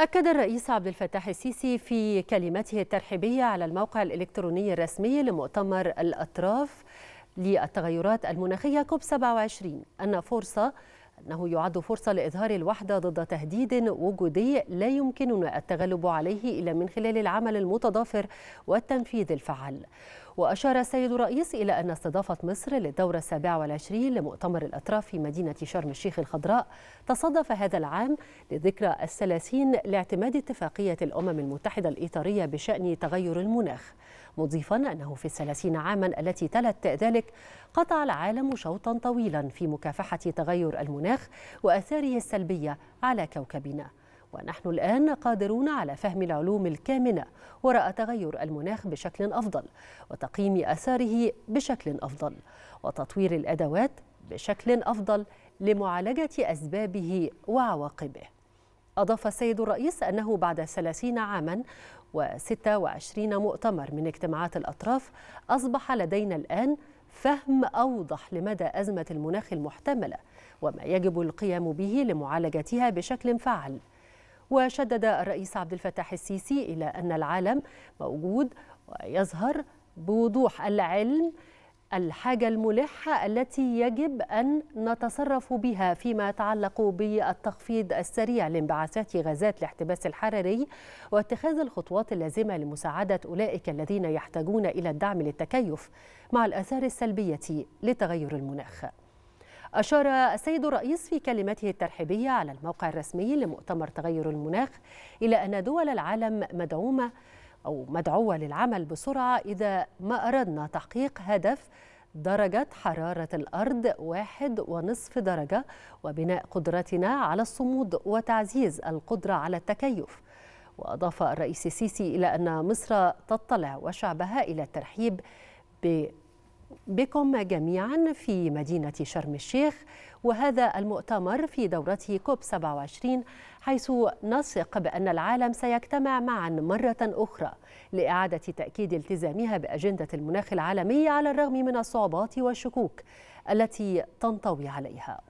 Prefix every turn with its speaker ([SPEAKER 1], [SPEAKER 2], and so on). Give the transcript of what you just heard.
[SPEAKER 1] أكد الرئيس عبد الفتاح السيسي في كلمته الترحيبية على الموقع الإلكتروني الرسمي لمؤتمر الأطراف للتغيرات المناخية كوب 27 أن فرصة أنه يعد فرصة لإظهار الوحدة ضد تهديد وجودي لا يمكننا التغلب عليه إلا من خلال العمل المتضافر والتنفيذ الفعال وأشار السيد الرئيس إلى أن استضافة مصر للدورة السابعة والعشرين لمؤتمر الأطراف في مدينة شرم الشيخ الخضراء تصادف هذا العام لذكرى الثلاثين لاعتماد اتفاقية الأمم المتحدة الإطارية بشأن تغير المناخ مضيفا أنه في الثلاثين عاما التي تلت ذلك قطع العالم شوطا طويلا في مكافحة تغير المناخ وأثاره السلبية على كوكبنا ونحن الآن قادرون على فهم العلوم الكامنة وراء تغير المناخ بشكل أفضل وتقييم أثاره بشكل أفضل وتطوير الأدوات بشكل أفضل لمعالجة أسبابه وعواقبه أضاف السيد الرئيس أنه بعد 30 عاماً و26 مؤتمر من اجتماعات الأطراف أصبح لدينا الآن فهم أوضح لمدى أزمة المناخ المحتملة وما يجب القيام به لمعالجتها بشكل فعال وشدد الرئيس عبد الفتاح السيسي إلى أن العالم موجود ويظهر بوضوح العلم الحاجة الملحة التي يجب أن نتصرف بها فيما يتعلق بالتخفيض السريع لانبعاثات غازات الاحتباس الحراري واتخاذ الخطوات اللازمة لمساعدة أولئك الذين يحتاجون إلى الدعم للتكيف مع الآثار السلبية لتغير المناخ أشار السيد الرئيس في كلمته الترحيبية على الموقع الرسمي لمؤتمر تغير المناخ إلى أن دول العالم مدعومة أو مدعوة للعمل بسرعة إذا ما أردنا تحقيق هدف درجة حرارة الأرض واحد ونصف درجة وبناء قدرتنا على الصمود وتعزيز القدرة على التكيف وأضاف الرئيس السيسي إلى أن مصر تطلع وشعبها إلى الترحيب ب بكم جميعا في مدينة شرم الشيخ وهذا المؤتمر في دورته كوب 27 حيث نثق بأن العالم سيجتمع معا مرة أخرى لإعادة تأكيد التزامها بأجندة المناخ العالمي على الرغم من الصعوبات والشكوك التي تنطوي عليها